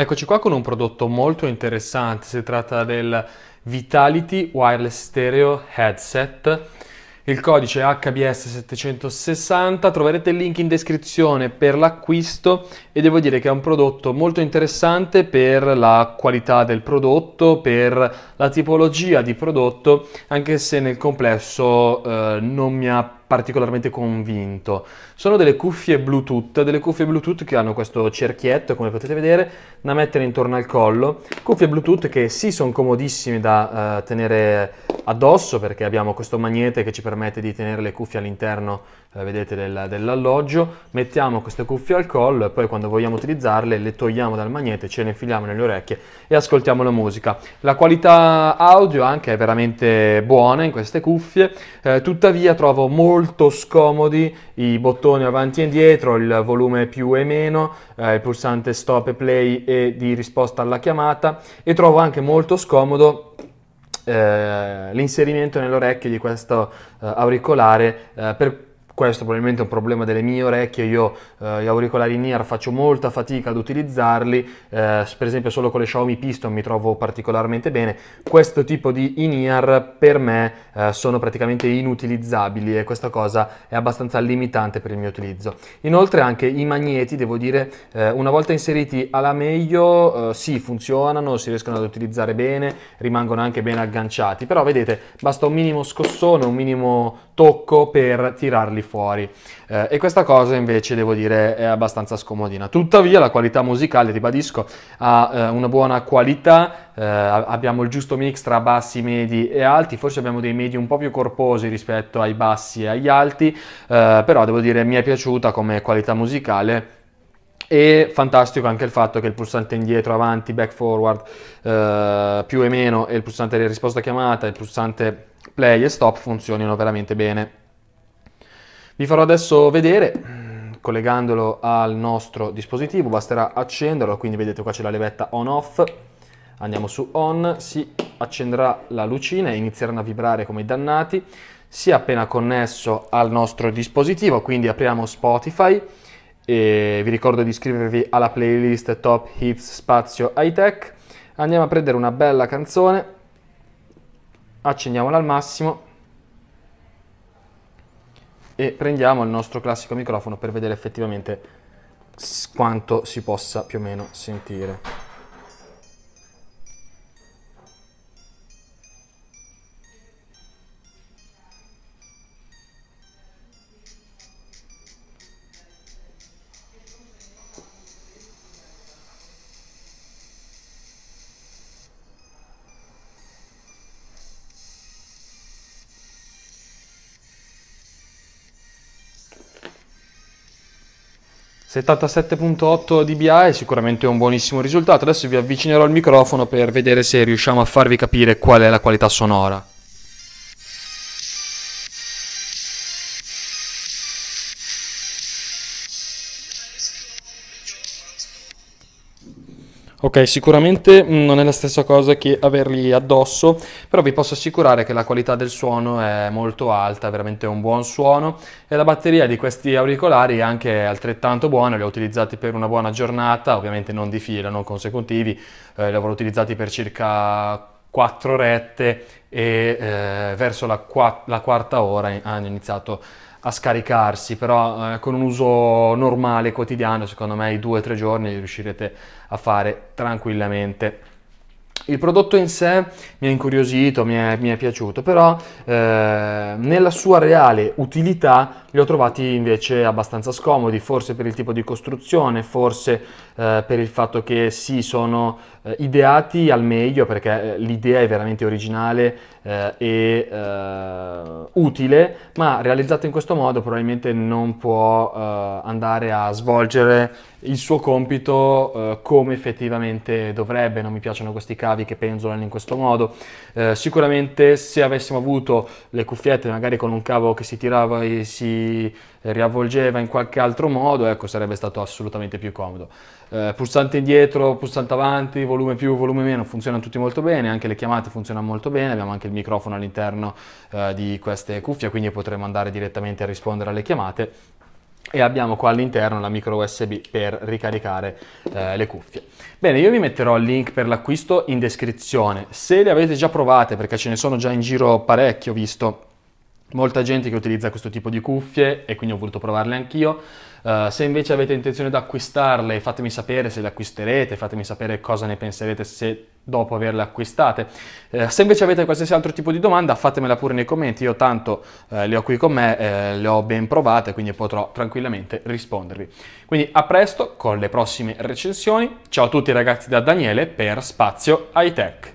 Eccoci qua con un prodotto molto interessante, si tratta del Vitality Wireless Stereo Headset. Il codice è HBS760, troverete il link in descrizione per l'acquisto e devo dire che è un prodotto molto interessante per la qualità del prodotto, per la tipologia di prodotto, anche se nel complesso eh, non mi ha particolarmente convinto. Sono delle cuffie Bluetooth, delle cuffie Bluetooth che hanno questo cerchietto, come potete vedere, da mettere intorno al collo. Cuffie Bluetooth che sì, sono comodissime da eh, tenere addosso perché abbiamo questo magnete che ci permette di tenere le cuffie all'interno, eh, vedete, del, dell'alloggio. Mettiamo queste cuffie al collo e poi quando vogliamo utilizzarle le togliamo dal magnete, ce le infiliamo nelle orecchie e ascoltiamo la musica. La qualità audio anche è veramente buona in queste cuffie, eh, tuttavia trovo molto molto scomodi, i bottoni avanti e indietro, il volume più e meno, eh, il pulsante stop e play e di risposta alla chiamata e trovo anche molto scomodo eh, l'inserimento nell'orecchio di questo eh, auricolare eh, per questo probabilmente è un problema delle mie orecchie, io eh, gli auricolari in faccio molta fatica ad utilizzarli, eh, per esempio solo con le Xiaomi Piston mi trovo particolarmente bene, questo tipo di in-ear per me eh, sono praticamente inutilizzabili e questa cosa è abbastanza limitante per il mio utilizzo. Inoltre anche i magneti, devo dire, eh, una volta inseriti alla meglio, eh, sì funzionano, si riescono ad utilizzare bene, rimangono anche ben agganciati, però vedete basta un minimo scossone, un minimo tocco per tirarli fuori fuori eh, e questa cosa invece devo dire è abbastanza scomodina. Tuttavia la qualità musicale, ribadisco, ha eh, una buona qualità, eh, abbiamo il giusto mix tra bassi, medi e alti, forse abbiamo dei medi un po' più corposi rispetto ai bassi e agli alti, eh, però devo dire mi è piaciuta come qualità musicale e fantastico anche il fatto che il pulsante indietro, avanti, back, forward, eh, più e meno e il pulsante risposta chiamata, il pulsante play e stop funzionino veramente bene. Vi farò adesso vedere, mm, collegandolo al nostro dispositivo, basterà accenderlo, quindi vedete qua c'è la levetta on-off, andiamo su on, si accenderà la lucina e inizieranno a vibrare come i dannati, si è appena connesso al nostro dispositivo, quindi apriamo Spotify, e vi ricordo di iscrivervi alla playlist Top Hits Spazio High Tech. Andiamo a prendere una bella canzone, accendiamola al massimo e prendiamo il nostro classico microfono per vedere effettivamente quanto si possa più o meno sentire. 77.8 dBA è sicuramente un buonissimo risultato. Adesso vi avvicinerò al microfono per vedere se riusciamo a farvi capire qual è la qualità sonora. Ok, sicuramente mm, non è la stessa cosa che averli addosso, però vi posso assicurare che la qualità del suono è molto alta, veramente un buon suono e la batteria di questi auricolari è anche altrettanto buona, li ho utilizzati per una buona giornata, ovviamente non di fila, non consecutivi, eh, li avrò utilizzati per circa quattro rette e eh, verso la, qua la, quarta ora hanno iniziato a scaricarsi, però eh, con un uso normale quotidiano, secondo me, i due o tre giorni riuscirete a fare tranquillamente. Il prodotto in sé mi ha incuriosito, mi è, mi è piaciuto, però eh, nella sua reale utilità li ho trovati invece abbastanza scomodi, forse per il tipo di costruzione, forse eh, per il fatto che sì, sono eh, ideati al meglio perché eh, l'idea è veramente originale eh, e eh, utile, ma realizzato in questo modo probabilmente non può andare a svolgere il suo compito come effettivamente dovrebbe, non mi piacciono questi casi cavi che penzolano in questo modo. Eh, sicuramente se avessimo avuto le cuffiette magari con un cavo che si tirava e si riavvolgeva in qualche altro modo, ecco, sarebbe stato assolutamente più comodo. Eh, pulsante indietro, pulsante avanti, volume più, volume meno, funzionano tutti molto bene, anche le chiamate funzionano molto bene, abbiamo anche il microfono all'interno eh, di queste cuffie, quindi potremo andare direttamente a rispondere alle chiamate e abbiamo qua all'interno la micro USB per ricaricare eh, le cuffie. Bene, io vi metterò il link per l'acquisto in descrizione. Se le avete già provate, perché ce ne sono già in giro parecchio, visto molta gente che utilizza questo tipo di cuffie e quindi ho voluto provarle anch'io. Uh, se invece avete intenzione di acquistarle, fatemi sapere se le acquisterete, fatemi sapere cosa ne penserete se dopo averle acquistate. Uh, se invece avete qualsiasi altro tipo di domanda, fatemela pure nei commenti, io tanto uh, le ho qui con me, le ho ben provate, quindi potrò tranquillamente rispondervi. Quindi a presto con le prossime recensioni. Ciao a tutti ragazzi da Daniele per Spazio High Tech.